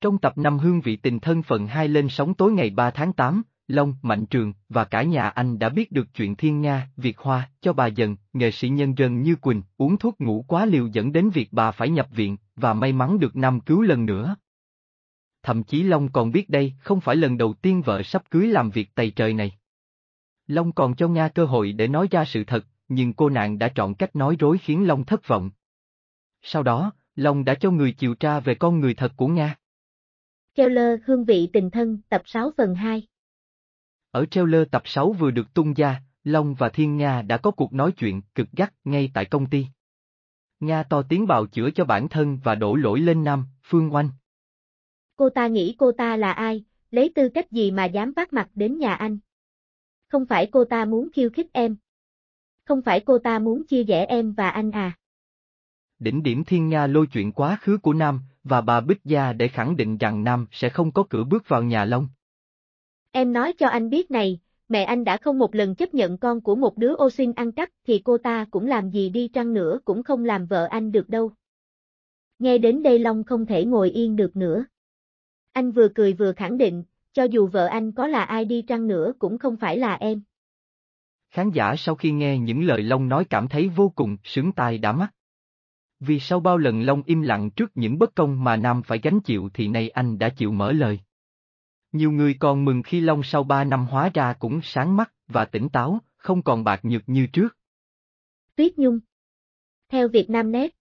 Trong tập 5 Hương vị tình thân phần 2 lên sóng tối ngày 3 tháng 8, Long, Mạnh Trường và cả nhà anh đã biết được chuyện Thiên Nga, Việt Hoa, cho bà dần, nghệ sĩ nhân dân Như Quỳnh, uống thuốc ngủ quá liều dẫn đến việc bà phải nhập viện, và may mắn được Nam cứu lần nữa. Thậm chí Long còn biết đây không phải lần đầu tiên vợ sắp cưới làm việc tày trời này. Long còn cho Nga cơ hội để nói ra sự thật, nhưng cô nàng đã chọn cách nói rối khiến Long thất vọng. Sau đó, Long đã cho người chiều tra về con người thật của Nga. Trailer Hương vị tình thân tập 6 phần 2 Ở trailer tập 6 vừa được tung ra, Long và Thiên Nga đã có cuộc nói chuyện cực gắt ngay tại công ty. Nga to tiếng bào chữa cho bản thân và đổ lỗi lên Nam, Phương Oanh. Cô ta nghĩ cô ta là ai, lấy tư cách gì mà dám vác mặt đến nhà anh? Không phải cô ta muốn khiêu khích em. Không phải cô ta muốn chia rẽ em và anh à đỉnh điểm thiên Nga lôi chuyện quá khứ của Nam, và bà Bích Gia để khẳng định rằng Nam sẽ không có cửa bước vào nhà Long. Em nói cho anh biết này, mẹ anh đã không một lần chấp nhận con của một đứa ô sinh ăn cắp thì cô ta cũng làm gì đi chăng nữa cũng không làm vợ anh được đâu. Nghe đến đây Long không thể ngồi yên được nữa. Anh vừa cười vừa khẳng định, cho dù vợ anh có là ai đi chăng nữa cũng không phải là em. Khán giả sau khi nghe những lời Long nói cảm thấy vô cùng sướng tai đã mắt. Vì sau bao lần Long im lặng trước những bất công mà Nam phải gánh chịu thì nay anh đã chịu mở lời. Nhiều người còn mừng khi Long sau ba năm hóa ra cũng sáng mắt và tỉnh táo, không còn bạc nhược như trước. Tuyết Nhung Theo Việt Nam Net